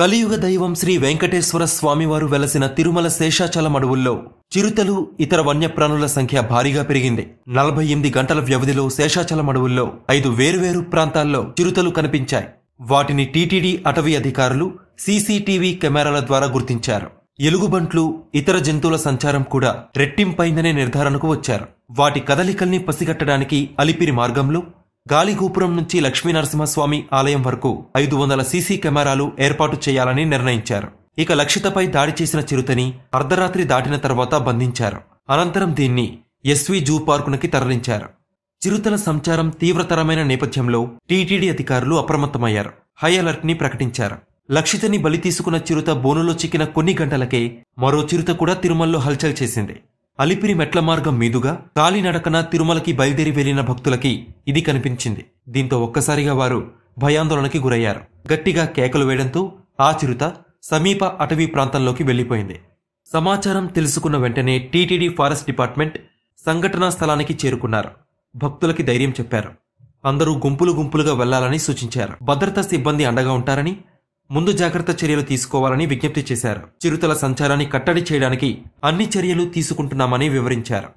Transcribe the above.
కలియుగ దైవం శ్రీ వెంకటేశ్వర స్వామివారు వెలసిన తిరుమల శేషాచలం అడవుల్లో చిరుతలు ఇతర వన్యప్రాణుల సంఖ్య భారీగా పెరిగింది నలభై ఎనిమిది గంటల వ్యవధిలో శేషాచలం అడవుల్లో ఐదు వేరువేరు ప్రాంతాల్లో చిరుతలు కనిపించాయి వాటిని టీటీడీ అటవీ అధికారులు సీసీటీవీ కెమెరాల ద్వారా గుర్తించారు ఎలుగుబంట్లు ఇతర జంతువుల సంచారం కూడా రెట్టింపైందనే నిర్ధారణకు వచ్చారు వాటి కదలికల్ని పసిగట్టడానికి అలిపిరి మార్గంలో గాలిగోపురం నుంచి లక్ష్మీనరసింహస్వామి ఆలయం వరకు ఐదు వందల సీసీ కెమెరాలు ఏర్పాటు చేయాలని నిర్ణయించారు ఇక లక్షితపై దాడి చేసిన చిరుతని అర్ధరాత్రి దాటిన తర్వాత బంధించారు అనంతరం దీన్ని ఎస్వి జూ పార్కునకి తరలించారు చిరుతల సంచారం తీవ్రతరమైన నేపథ్యంలో టీటీడీ అధికారులు అప్రమత్తమయ్యారు హై అలర్ట్ ని ప్రకటించారు లక్షితని బలి తీసుకున్న చిరుత బోనులో చిక్కిన కొన్ని గంటలకే మరో చిరుత కూడా తిరుమలలో హల్చల్ చేసింది అలిపిరి మెట్ల మార్గం మీదుగా కాలినడకన తిరుమలకి బయలుదేరి వెళ్లిన భక్తులకి ఇది కనిపించింది దీంతో ఒక్కసారిగా వారు భయాందోళనకి గురయ్యారు గట్టిగా కేకలు వేయడంతో ఆ చిరుత సమీప అటవీ ప్రాంతంలోకి వెళ్లిపోయింది సమాచారం తెలుసుకున్న వెంటనే టీటీడీ ఫారెస్ట్ డిపార్ట్మెంట్ సంఘటనా స్థలానికి చేరుకున్నారు భక్తులకి ధైర్యం చెప్పారు అందరూ గుంపులు గుంపులుగా వెళ్లాలని సూచించారు భద్రతా సిబ్బంది అండగా ఉంటారని ముందు జాగ్రత్త చర్యలు తీసుకోవాలని విజ్ఞప్తి చేశారు చిరుతల సంచారాన్ని కట్టడి చేయడానికి అన్ని చర్యలు తీసుకుంటున్నామని వివరించారు